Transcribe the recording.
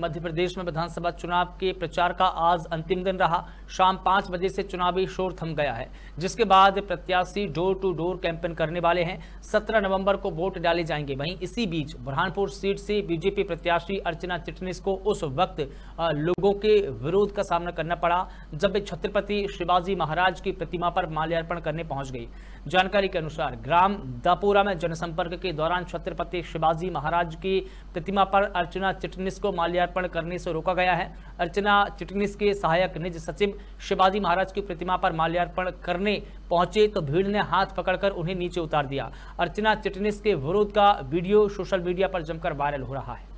मध्य प्रदेश में विधानसभा चुनाव के प्रचार का आज अंतिम दिन रहा शाम पाँच बजे से चुनावी शोर थम गया है जिसके बाद प्रत्याशी डोर टू डोर कैंपेन करने वाले हैं सत्रह नवंबर को वोट डाले जाएंगे वहीं इसी बीच बुरहानपुर सीट से बीजेपी प्रत्याशी अर्चना चिटनिस को उस वक्त लोगों के विरोध का सामना करना पड़ा जब वे छत्रपति शिवाजी महाराज की प्रतिमा पर माल्यार्पण करने पहुंच गई जानकारी के अनुसार ग्राम दापोरा में जनसंपर्क के दौरान छत्रपति शिवाजी महाराज की प्रतिमा पर अर्चना चिटनिस को माल्यार्पण माल्यार्पण करने से रोका गया है अर्चना चिटनिस के सहायक निज सचिव शिवाजी महाराज की प्रतिमा पर माल्यार्पण करने पहुंचे तो भीड़ ने हाथ पकड़कर उन्हें नीचे उतार दिया अर्चना चिटनिस के विरोध का वीडियो सोशल मीडिया पर जमकर वायरल हो रहा है